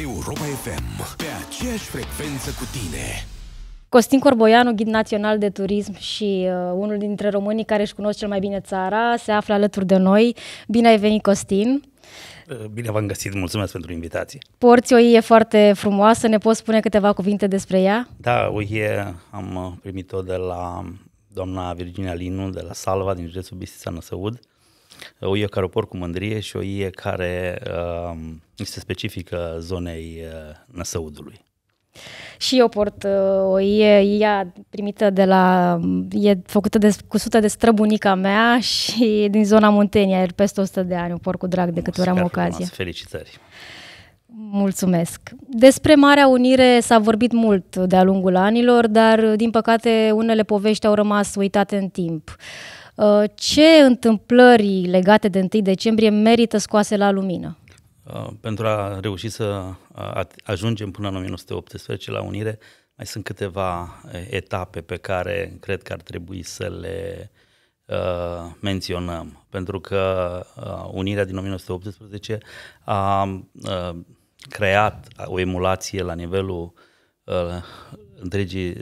Europa FM, pe aceeași frecvență cu tine. Costin Corboianu, ghid național de turism și uh, unul dintre românii care își cunosc cel mai bine țara, se află alături de noi. Bine ai venit, Costin! Uh, bine v-am găsit, mulțumesc pentru invitație. Porți o ie foarte frumoasă, ne poți spune câteva cuvinte despre ea? Da, o ie am primit-o de la doamna Virginia Linu, de la Salva, din județul Bistița Năsăud. Uh, o ie care o port cu mândrie și o ie care uh, este specifică zonei uh, năsăudului. Și eu port uh, o ie, ea primită de la, e făcută de, cusută de străbunica mea și din zona Muntenia, el peste 100 de ani, o port cu drag de câte ori am ocazie. Felicitări! Mulțumesc. Despre Marea Unire s-a vorbit mult de-a lungul anilor, dar din păcate unele povești au rămas uitate în timp. Uh, Uh, ce întâmplări legate de 1 decembrie merită scoase la lumină? Uh, pentru a reuși să uh, ajungem până în 1918 la unire, mai sunt câteva etape pe care cred că ar trebui să le menționăm, pentru că unirea din 1918 a creat o emulație la nivelul întregii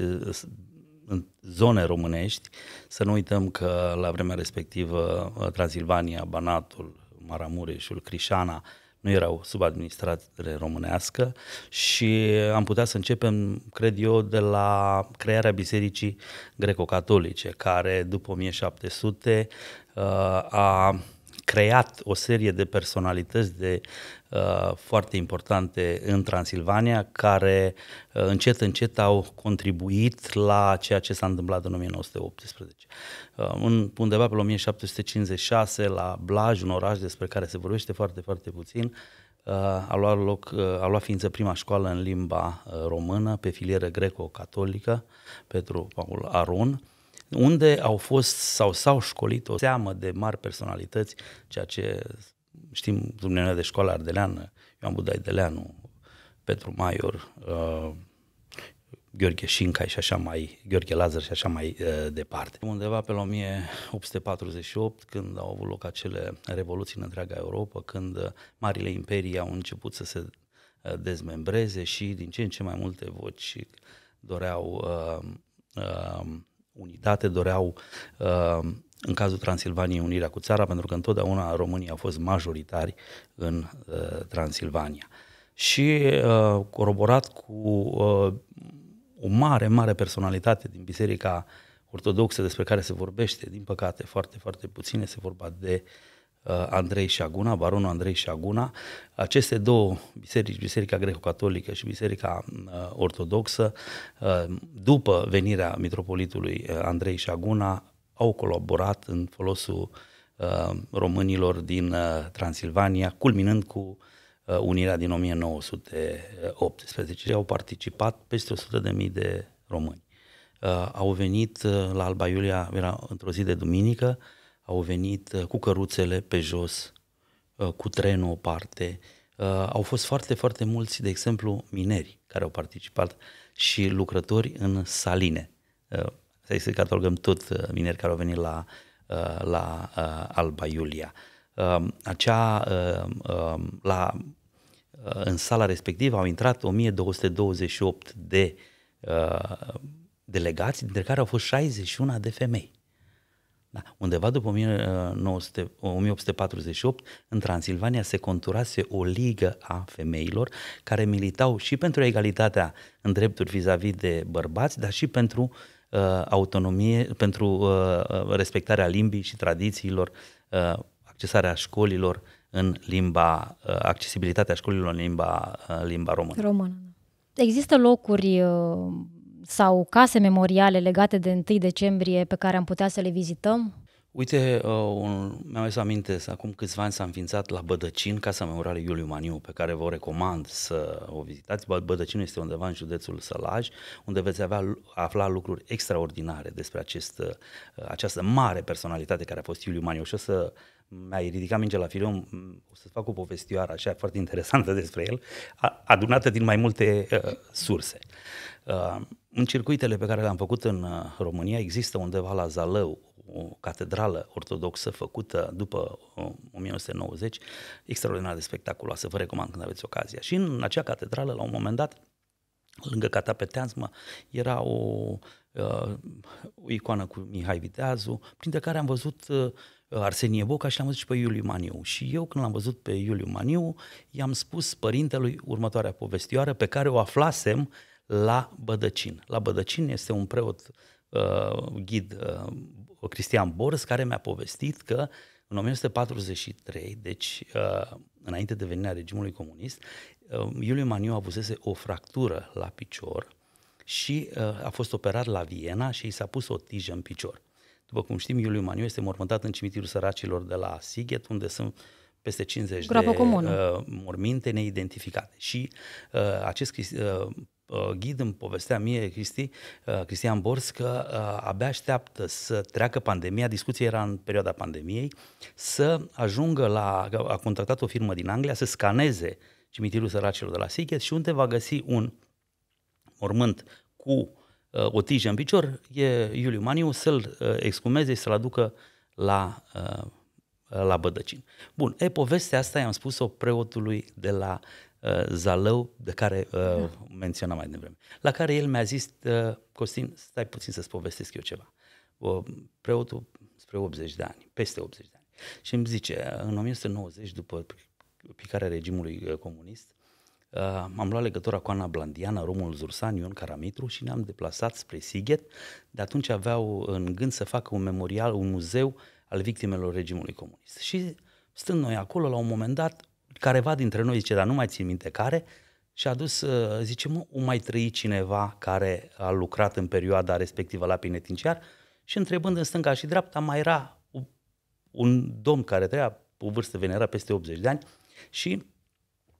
în zone românești. Să nu uităm că la vremea respectivă uh, Transilvania, Banatul, Maramureșul, Crișana nu erau sub administrație românească și am putea să începem, cred eu, de la crearea Bisericii Greco-Catolice, care după 1700 uh, a creat o serie de personalități de uh, foarte importante în Transilvania, care uh, încet, încet au contribuit la ceea ce s-a întâmplat în 1918. Uh, în, undeva pe 1756, la Blaj, un oraș despre care se vorbește foarte, foarte puțin, uh, a luat, loc, uh, a luat ființă prima școală în limba uh, română pe filieră greco-catolică, Petru Paul Arun, unde au fost sau s-au școlit o seamă de mari personalități, ceea ce știm dumneavoastră de școala ardeleană, Ioan Budai Deleanu, Petru Maior, uh, Gheorghe Șincai și așa mai, Gheorghe Lazar și așa mai uh, departe. Undeva pe la 1848, când au avut loc acele revoluții în întreaga Europa, când uh, marile imperii au început să se uh, dezmembreze și din ce în ce mai multe voci doreau uh, uh, unitate, doreau uh, în cazul Transilvaniei unirea cu țara, pentru că întotdeauna România a fost majoritari în uh, Transilvania. Și uh, coroborat cu o mare, mare personalitate din Biserica Ortodoxă despre care se vorbește, din păcate, foarte, foarte puține se vorba de Uh, Andrei Șaguna, baronul Andrei Șaguna. Aceste două biserici, Biserica Greco-Catolică și Biserica uh, Ortodoxă, uh, după venirea Mitropolitului Andrei Șaguna, au colaborat în folosul românilor din Transilvania, culminând cu unirea din 1918. Au participat peste 100.000 de români. Au venit la Alba Iulia, era într-o zi de duminică, au venit uh, cu căruțele pe jos, uh, cu trenul o parte. Uh, au fost foarte, foarte mulți, de exemplu, mineri care au participat și lucrători în saline. Să să catalogăm tot mineri care au venit la, la Alba Iulia. Acea, um, la, în sala respectivă au intrat 1228 de delegați, dintre care au fost 61 de femei. Da. Undeva după 1900, 1848, uh, în Transilvania, se conturase o ligă a femeilor care militau și pentru egalitatea în drepturi vis-a-vis de bărbați, dar și pentru uh, autonomie, pentru uh, uh respectarea limbii și tradițiilor, uh, accesarea școlilor în limba, uh, accesibilitatea școlilor în limba, uh, limba română. Română. Da. Există locuri uh sau case memoriale legate de 1 decembrie pe care am putea să le vizităm? Uite, uh, un, mi-am să aminte, acum câțiva ani s-a înființat la Bădăcin Casa Memorială Iuliu Maniu, pe care vă recomand să o vizitați. Bădăcin este undeva în județul Sălaj, unde veți avea, afla lucruri extraordinare despre acest, uh, această mare personalitate care a fost Iuliu Maniu. Și o să mi-ai ridicat mingea la film, mm, o să-ți fac o povestioară așa foarte interesantă despre el, adunată din mai multe uh, surse. Uh, în circuitele pe care le-am făcut în uh, România există undeva la Zalău o catedrală ortodoxă făcută după 1990, uh, extraordinar de spectaculoasă, vă recomand când aveți ocazia. Și în acea catedrală, la un moment dat, lângă catapeteazmă, era o, uh, o icoană cu Mihai Viteazu, printre care am văzut uh, Arsenie Boca și l-am văzut și pe Iuliu Maniu. Și eu când l-am văzut pe Iuliu Maniu, i-am spus părintelui următoarea povestioară pe care o aflasem la Bădăcin. La Bădăcin este un preot uh, ghid uh, Cristian Bors care mi-a povestit că în 1943, deci uh, înainte de venirea regimului comunist, uh, Iuliu Maniu avusese o fractură la picior și uh, a fost operat la Viena și i s-a pus o tijă în picior. După cum știm, Iuliu Maniu este mormântat în cimitirul săracilor de la Sighet, unde sunt peste 50 Grabă de comună. uh, morminte neidentificate. Și uh, acest uh, uh, ghid îmi povestea mie, Cristi, uh, Cristian Bors, că uh, abia așteaptă să treacă pandemia, discuția era în perioada pandemiei, să ajungă la, a contactat o firmă din Anglia să scaneze cimitirul săracilor de la Sighet și unde va găsi un mormânt cu Uh, o tijă în picior, e Iuliu Maniu să-l uh, excumeze și să-l aducă la, uh, la Bădăcin. Bun, e, povestea asta i-am spus-o preotului de la Zalău, de care uh, da. menționam mai devreme, la care el mi-a zis, Costin, stai puțin să-ți povestesc eu ceva. preotul spre 80 de ani, peste 80 de ani. Și îmi zice, în 1990, după picarea regimului comunist, Uh, am luat legătura cu Ana Blandiana, Romul Zursan, Ion Caramitru și ne-am deplasat spre Sighet. De atunci aveau în gând să facă un memorial, un muzeu al victimelor regimului comunist. Și stând noi acolo, la un moment dat, careva dintre noi zice, dar nu mai țin minte care, și a dus, uh, zice, mă, o mai trăi cineva care a lucrat în perioada respectivă la penitenciar și întrebând în stânga și dreapta, mai era un domn care trăia, o vârstă venera peste 80 de ani și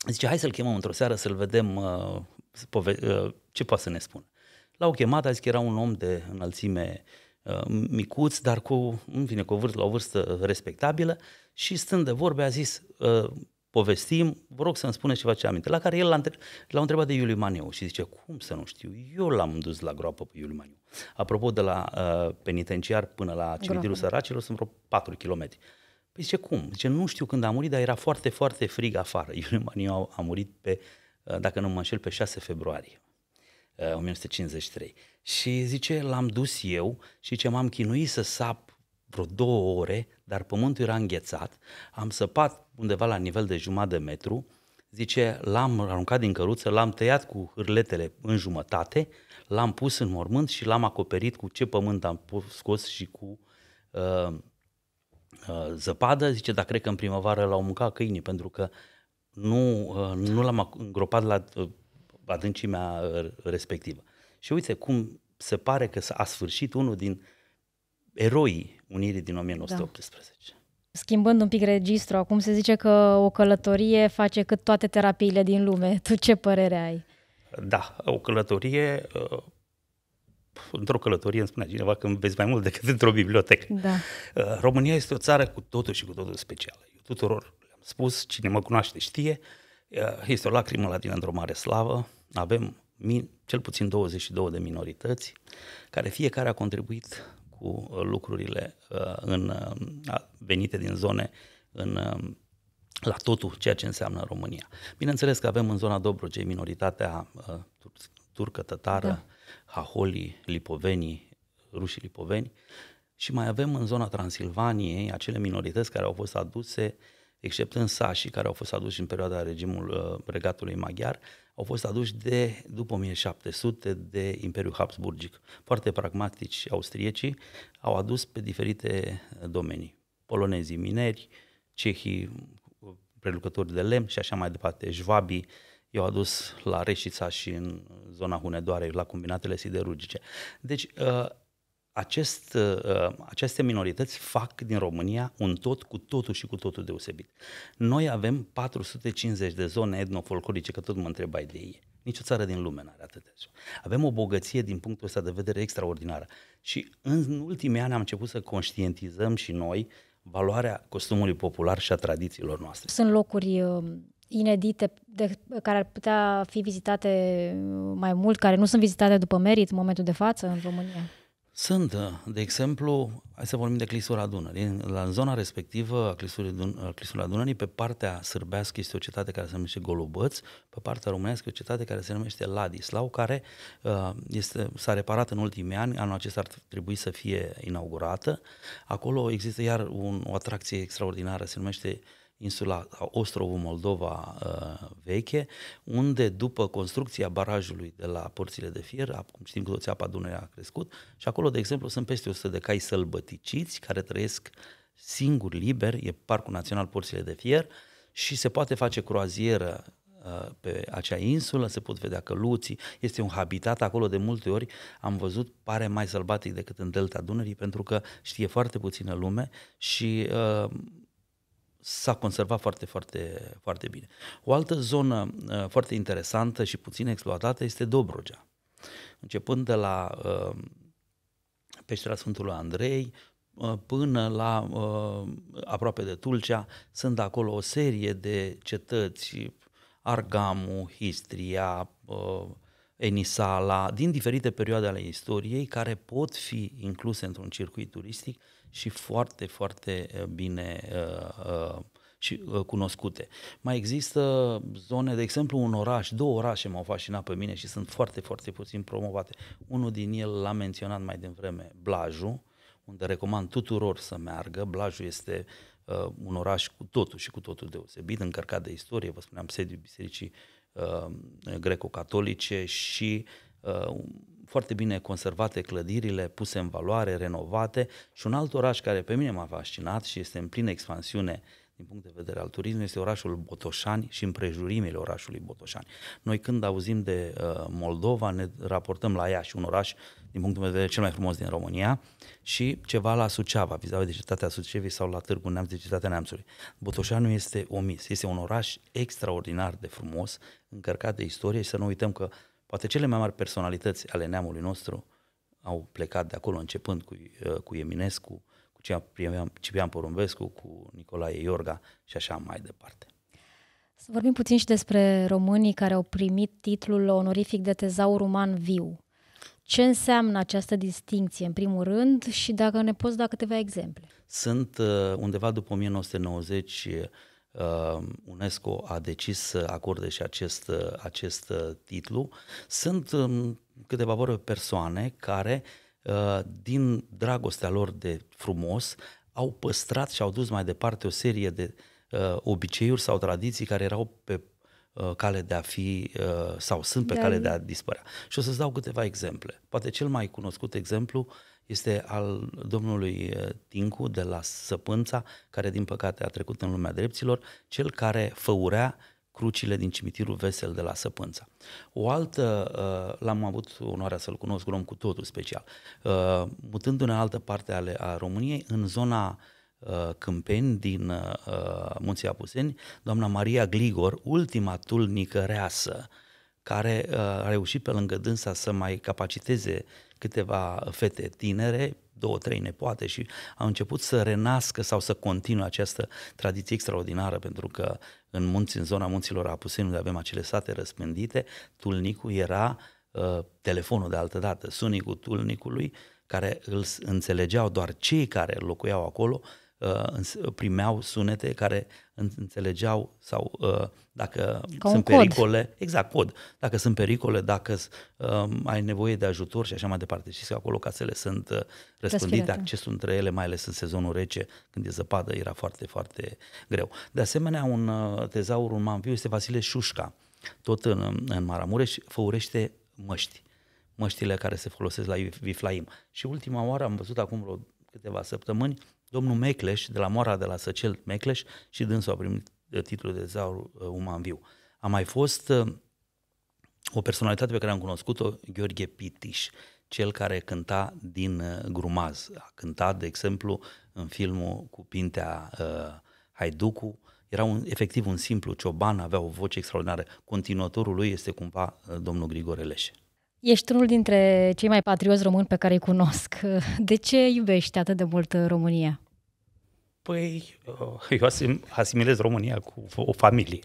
Zice, hai să-l chemăm într-o seară să-l vedem uh, pove- uh, ce poate să ne spună. L-au chemat, a zis că era un om de înălțime uh, micuț, dar cu, îmi vine cu o vârstă, la o vârstă respectabilă și stând de vorbe a zis, uh, povestim, vă rog să-mi spuneți ceva ce aminte. La care el l-a, întreb, l-a întrebat de Iuliu Maniu și zice, cum să nu știu, eu l-am dus la groapă pe Iuliu Maniu. Apropo, de la uh, penitenciar până la cimitirul săracilor sunt vreo 4 kilometri. Păi zice, cum? Zice, nu știu când a murit, dar era foarte, foarte frig afară. Iuliu Maniu a, a murit pe, uh, dacă nu mă înșel, pe 6 februarie 1953. Uh, și zice, l-am dus eu și ce m-am chinuit să sap vreo două ore, dar pământul era înghețat, am săpat undeva la nivel de jumătate de metru, zice, l-am aruncat din căruță, l-am tăiat cu hârletele în jumătate, l-am pus în mormânt și l-am acoperit cu ce pământ am scos și cu uh, Uh, zăpadă, zice, dar cred că în primăvară l-au mâncat câinii, pentru că nu, uh, nu l-am îngropat la uh, adâncimea respectivă. Și uite cum se pare că a sfârșit unul din eroii Unirii din 1918. Da. Schimbând un pic registru, acum se zice că o călătorie face cât toate terapiile din lume. Tu ce părere ai? Da, o călătorie într-o călătorie îmi spunea cineva că vezi mai mult decât într-o bibliotecă. Da. Uh, România este o țară cu totul și cu totul specială. Eu tuturor le-am spus, cine mă cunoaște știe, uh, este o lacrimă la tine, într-o mare slavă, avem min, cel puțin 22 de minorități, care fiecare a contribuit cu uh, lucrurile în, venite din zone în la totul ceea ce înseamnă România. Bineînțeles că avem în zona Dobrogei minoritatea uh, turcă-tătară, da haholii, lipovenii, rușii lipoveni, și mai avem în zona Transilvaniei acele minorități care au fost aduse, except în sașii care au fost aduși în perioada regimul uh, regatului maghiar, au fost aduși de, după 1700 de Imperiul Habsburgic. Foarte pragmatici austriecii au adus pe diferite uh, domenii. Polonezii mineri, cehii uh, prelucători de lemn și așa mai departe, jvabii, i-au adus la Reșița și în zona Hunedoarei, la combinatele siderurgice. Deci, uh, acest, uh, uh, aceste minorități fac din România un tot cu totul și cu totul deosebit. Noi avem 450 de zone etnofolclorice, că tot mă întrebai de ei. Nici o țară din lume nu are atâtea. Avem o bogăție din punctul ăsta de vedere extraordinară. Și în ultimii ani am început să conștientizăm și noi valoarea costumului popular și a tradițiilor noastre. Sunt locuri inedite de, care ar putea fi vizitate uh, mai mult, care nu sunt vizitate după merit în momentul de față în România? Sunt, uh, de exemplu, hai să vorbim de clisura Dunării. La zona respectivă a clisurii, Dun- clisura Dunării, pe partea sârbească este o cetate care se numește Golubăț, pe partea românească o cetate care se numește Ladislau, care uh, este, s-a reparat în ultimii ani, anul acesta ar trebui să fie inaugurată. Acolo există iar un, o atracție extraordinară, se numește uh, insula Ostrovul Moldova uh, veche, unde după construcția barajului de la porțile de fier, cum știm că toți apa Dunării a crescut, și acolo, de exemplu, sunt peste 100 de cai sălbăticiți care trăiesc singuri, liber, e Parcul Național Porțile de Fier și se poate face croazieră uh, pe acea insulă, se pot vedea căluții, este un habitat acolo de multe ori, am văzut, pare mai sălbatic decât în delta Dunării, pentru că știe foarte puțină lume și uh, s-a conservat foarte, foarte, foarte bine. O altă zonă uh, foarte interesantă și puțin exploatată este Dobrogea. Începând de la uh, peștera Sfântului Andrei uh, până la uh, aproape de Tulcea, sunt acolo o serie de cetăți, Argamu, Histria, uh, Enisala, din diferite perioade ale istoriei, care pot fi incluse într-un circuit turistic și foarte, foarte eh, bine uh, uh, și uh, cunoscute. Mai există zone, de exemplu, un oraș, două orașe m-au fascinat pe mine și sunt foarte, foarte puțin promovate. Unul din el l-am menționat mai devreme, blaju, unde recomand tuturor să meargă. Blaju este uh, un oraș cu totul și cu totul deosebit, încărcat de istorie, vă spuneam, sediul Bisericii Uh, greco-catolice și uh, foarte bine conservate clădirile, puse în valoare, renovate și un alt oraș care pe mine m-a fascinat și este în plină expansiune din punct de vedere al turismului, este orașul Botoșani și împrejurimile orașului Botoșani. Noi când auzim de uh, Moldova, ne raportăm la Iași, un oraș, din punctul meu de vedere, cel mai frumos din România, și ceva la Suceava, vis-a-vis de cetatea Sucevei sau la Târgu Neamț de cetatea Neamțului. Botoșani este omis, este un oraș extraordinar de frumos, încărcat de istorie și să nu uităm că poate cele mai mari personalități ale neamului nostru au plecat de acolo, începând cu, uh, cu Eminescu, Ciprian Porumbescu, cu Nicolae Iorga și așa mai departe. Să vorbim puțin și despre românii care au primit titlul onorific de tezaur uman viu. Ce înseamnă această distinție, în primul rând, și dacă ne poți da câteva exemple? Sunt uh, undeva după 1990 uh, UNESCO a decis să acorde și acest, uh, acest titlu. Sunt um, câteva vorbe persoane care uh, Uh, din dragostea lor de frumos, au păstrat și au dus mai departe o serie de uh, obiceiuri sau tradiții care erau pe uh, cale de a fi sau sunt pe de da. cale de a dispărea. Și o să-ți dau câteva exemple. Poate cel mai cunoscut exemplu este al domnului Tincu de la Săpânța, care din păcate a trecut în lumea dreptilor, cel care făurea crucile din cimitirul Vesel de la Săpânța. O altă, uh, l-am avut onoarea să-l cunosc, un om cu totul special, uh, mutându-ne în altă parte ale, a României, în zona uh, Câmpeni din Munții Apuseni, doamna Maria Gligor, ultima reasă, care a reușit pe lângă dânsa să mai capaciteze câteva fete tinere două, trei nepoate și au început să renască sau să continue această tradiție extraordinară, pentru că în munți, în zona munților Apuseni, unde avem acele sate răspândite, tulnicul era uh, telefonul de altă dată, sunicul tulnicului, care îl înțelegeau doar cei care locuiau acolo, uh, Uh, primeau sunete care înțelegeau sau uh, dacă Ca sunt cod. pericole, exact, cod, dacă sunt pericole, dacă um, ai nevoie de ajutor și așa mai departe. Știți că acolo casele sunt uh, răspândite, accesul între ele, mai ales în sezonul rece, când e zăpadă, era foarte, foarte greu. De asemenea, un tezaur, un manviu, este Vasile Șușca, tot în, în Maramureș, făurește măști măștile care se folosesc la Viflaim. Și ultima oară am văzut acum vreo câteva săptămâni domnul Mecleș, de la Moara de la Săcel Mecleș, și dânsul a primit uh, titlul de zaur uh, uman viu. A mai fost uh, o personalitate pe care am cunoscut-o, Gheorghe Pitiș, cel care cânta din grumaz. A cântat, de exemplu, în filmul cu Pintea uh, Haiducu, era un, efectiv un simplu cioban, avea o voce extraordinară. Continuatorul lui este cumva uh, domnul Grigore Leșe. Ești unul dintre cei mai patrioți români pe care îi cunosc. De ce iubești atât de mult România? Păi, uh, eu asimilez România cu o familie.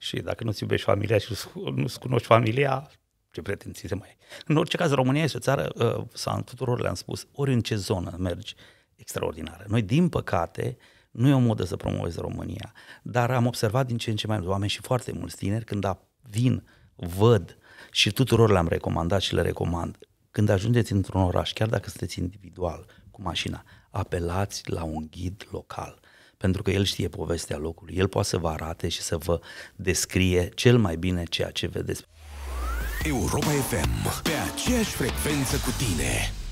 Și dacă nu-ți iubești familia și nu-ți cunoști familia, ce pretenții se mai ai? În orice caz, România este o țară, uh, sau în tuturor le-am spus, ori în ce zonă mergi, extraordinară. Noi, din păcate, nu e o modă să promovezi România, dar am observat din ce în ce mai mulți oameni și foarte mulți tineri, când vin, văd și tuturor le-am recomandat și le recomand, când ajungeți într-un oraș, chiar dacă sunteți individual cu mașina, apelați la un ghid local, pentru că el știe povestea locului, el poate să vă arate și să vă descrie cel mai bine ceea ce vedeți. Europa FM, pe aceeași frecvență cu tine.